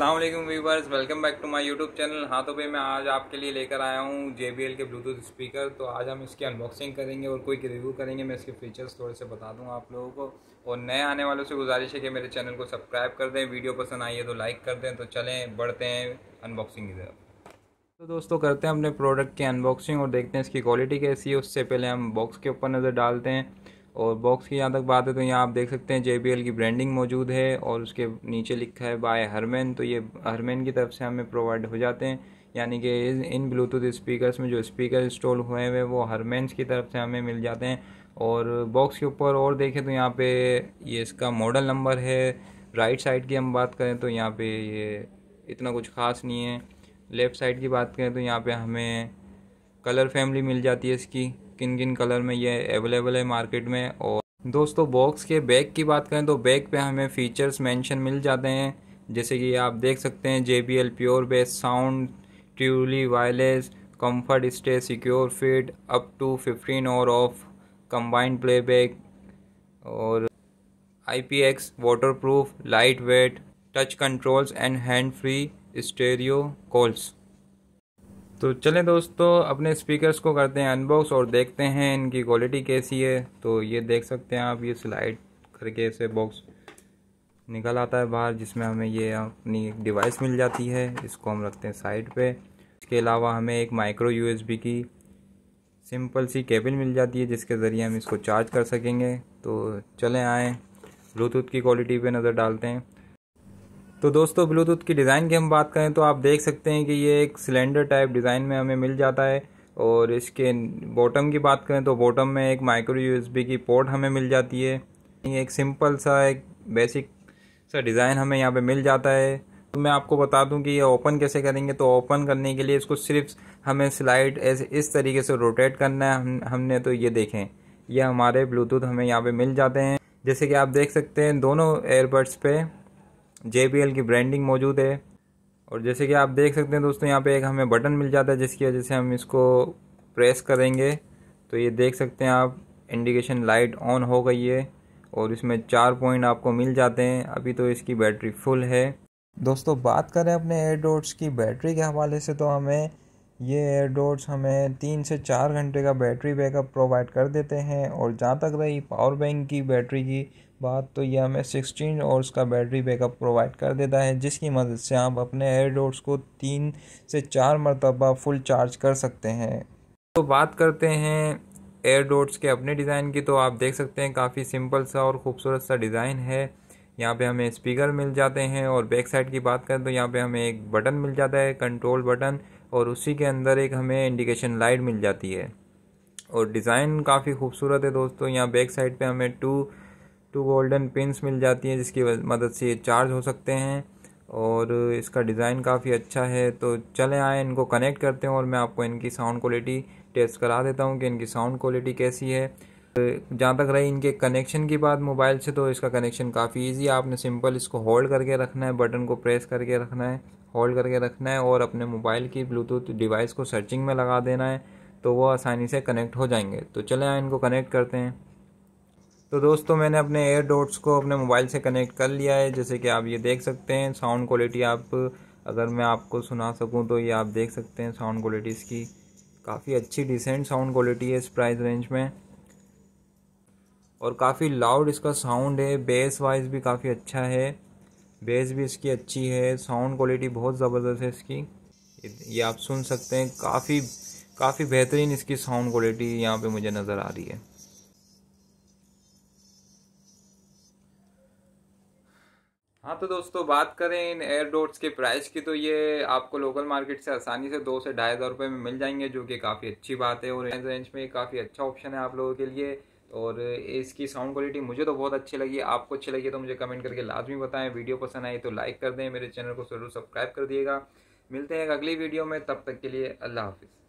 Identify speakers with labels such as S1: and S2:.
S1: अल्लाम viewers welcome back to my YouTube channel हाँ तो भाई मैं आज आपके लिए लेकर आया हूँ जे के ब्लूटूथ स्पीकर तो आज हम इसकी अनबॉक्सिंग करेंगे और कोई रिव्यू करेंगे मैं इसके फीचर्स थोड़े से बता दूँ आप लोगों को और नए आने वालों से गुजारिश है कि मेरे चैनल को सब्सक्राइब कर दें वीडियो पसंद आई है तो लाइक कर दें तो चलें बढ़ते हैं अनबॉक्सिंग की तरफ तो दोस्तों करते हैं अपने प्रोडक्ट की अनबॉक्सिंग और देखते हैं इसकी क्वालिटी कैसी है उससे पहले हम बॉक्स के ऊपर नज़र डालते हैं और बॉक्स की यहाँ तक बात है तो यहाँ आप देख सकते हैं जे की ब्रांडिंग मौजूद है और उसके नीचे लिखा है बाय हरमैन तो ये हरमैन की तरफ से हमें प्रोवाइड हो जाते हैं यानी कि इन ब्लूटूथ स्पीकर्स में जो स्पीकर इंस्टॉल हुए हुए वो हरमैंस की तरफ से हमें मिल जाते हैं और बॉक्स के ऊपर और देखें तो यहाँ पे ये इसका मॉडल नंबर है राइट साइड की हम बात करें तो यहाँ पे ये इतना कुछ खास नहीं है लेफ़्ट साइड की बात करें तो यहाँ पे हमें कलर फैमिली मिल जाती है इसकी किन किन कलर में ये अवेलेबल है मार्केट में और दोस्तों बॉक्स के बैग की बात करें तो बैग पे हमें फीचर्स मेंशन मिल जाते हैं जैसे कि आप देख सकते हैं J B L pure bass sound truly wireless comfort stay secure fit up to fifteen hours of combined playback और I P X waterproof lightweight touch controls and hand free stereo calls तो चलें दोस्तों अपने speakers को करते हैं unbox और देखते हैं इनकी क्वालिटी कैसी है तो ये देख सकते हैं आप ये स्लाइड करके ऐसे बॉक्स निकल आता है बाहर जिसमें हमें ये अपनी एक डिवाइस मिल जाती है इसको हम रखते हैं साइड पे इसके अलावा हमें एक माइक्रो यूएसबी की सिंपल सी केबल मिल जाती है जिसके ज़रिए हम इसको चार्ज कर सकेंगे तो चलें आएँ ब्लूटूथ की क्वालिटी पर नज़र डालते हैं तो दोस्तों ब्लूटूथ की डिज़ाइन की हम बात करें तो आप देख सकते हैं कि ये एक सिलेंडर टाइप डिज़ाइन में हमें मिल जाता है और इसके बॉटम की बात करें तो बॉटम में एक माइक्रो यूएसबी की पोर्ट हमें मिल जाती है एक सिंपल सा एक बेसिक सा डिज़ाइन हमें यहाँ पे मिल जाता है तो मैं आपको बता दूं कि ये ओपन कैसे करेंगे तो ओपन करने के लिए इसको सिर्फ हमें स्लाइड ऐसे इस तरीके से रोटेट करना है हम हमने तो ये देखें ये हमारे ब्लूटूथ हमें यहाँ पर मिल जाते हैं जैसे कि आप देख सकते हैं दोनों एयरबड्स पर जे की ब्रांडिंग मौजूद है और जैसे कि आप देख सकते हैं दोस्तों यहाँ पे एक हमें बटन मिल जाता है जिसकी वजह से हम इसको प्रेस करेंगे तो ये देख सकते हैं आप इंडिकेशन लाइट ऑन हो गई है और इसमें चार पॉइंट आपको मिल जाते हैं अभी तो इसकी बैटरी फुल है दोस्तों बात करें अपने एयरडोट्स की बैटरी के हवाले से तो हमें ये एयरडोट्स हमें तीन से चार घंटे का बैटरी बैकअप प्रोवाइड कर देते हैं और जहाँ तक रही पावर बैंक की बैटरी की बात तो यह हमें सिक्सटीन ओर्स का बैटरी बैकअप प्रोवाइड कर देता है जिसकी मदद से आप अपने एयर डोर्स को तीन से चार मरतबा फुल चार्ज कर सकते हैं तो बात करते हैं एयर डोर्स के अपने डिज़ाइन की तो आप देख सकते हैं काफ़ी सिंपल सा और ख़ूबसूरत सा डिज़ाइन है यहाँ पे हमें स्पीकर मिल जाते हैं और बैक साइड की बात करें तो यहाँ पे हमें एक बटन मिल जाता है कंट्रोल बटन और उसी के अंदर एक हमें इंडिकेशन लाइट मिल जाती है और डिज़ाइन काफ़ी खूबसूरत है दोस्तों यहाँ बैक साइड पे हमें टू टू गोल्डन पिंस मिल जाती हैं जिसकी मदद से ये चार्ज हो सकते हैं और इसका डिज़ाइन काफ़ी अच्छा है तो चले आए इनको कनेक्ट करते हैं और मैं आपको इनकी साउंड क्वालिटी टेस्ट करा देता हूँ कि इनकी साउंड क्वालिटी कैसी है जहाँ तक रही इनके कनेक्शन की बात मोबाइल से तो इसका कनेक्शन काफ़ी इजी है आपने सिंपल इसको होल्ड करके रखना है बटन को प्रेस करके रखना है होल्ड करके रखना है और अपने मोबाइल की ब्लूटूथ डिवाइस को सर्चिंग में लगा देना है तो वो आसानी से कनेक्ट हो जाएंगे तो चले आए इनको कनेक्ट करते हैं तो दोस्तों मैंने अपने एयर डॉट्स को अपने मोबाइल से कनेक्ट कर लिया है जैसे कि आप ये देख सकते हैं साउंड क्वालिटी आप अगर मैं आपको सुना सकूं तो ये आप देख सकते हैं साउंड क्वालिटी इसकी काफ़ी अच्छी डिसेंट साउंड क्वालिटी है इस प्राइस रेंज में और काफ़ी लाउड इसका साउंड है बेस वाइज भी काफ़ी अच्छा है बेस भी इसकी अच्छी है साउंड क्वालिटी बहुत ज़बरदस्त है इसकी ये आप सुन सकते हैं काफ़ी काफ़ी बेहतरीन इसकी साउंड क्वालिटी यहाँ पे मुझे नज़र आ रही है हाँ तो दोस्तों बात करें इन एयर डोट्स के प्राइस की तो ये आपको लोकल मार्केट से आसानी से दो से ढाई हज़ार रुपये में मिल जाएंगे जो कि काफ़ी अच्छी बात है और रेंज रेंज में काफ़ी अच्छा ऑप्शन है आप लोगों के लिए और इसकी साउंड क्वालिटी मुझे तो बहुत अच्छी लगी आपको अच्छी लगी तो मुझे कमेंट करके लाजमी बताएं वीडियो पसंद आई तो लाइक कर दें मेरे चैनल को जरूर सब्सक्राइब कर दिएगा मिलते हैं अगली वीडियो में तब तक के लिए अल्लाह हाफिज़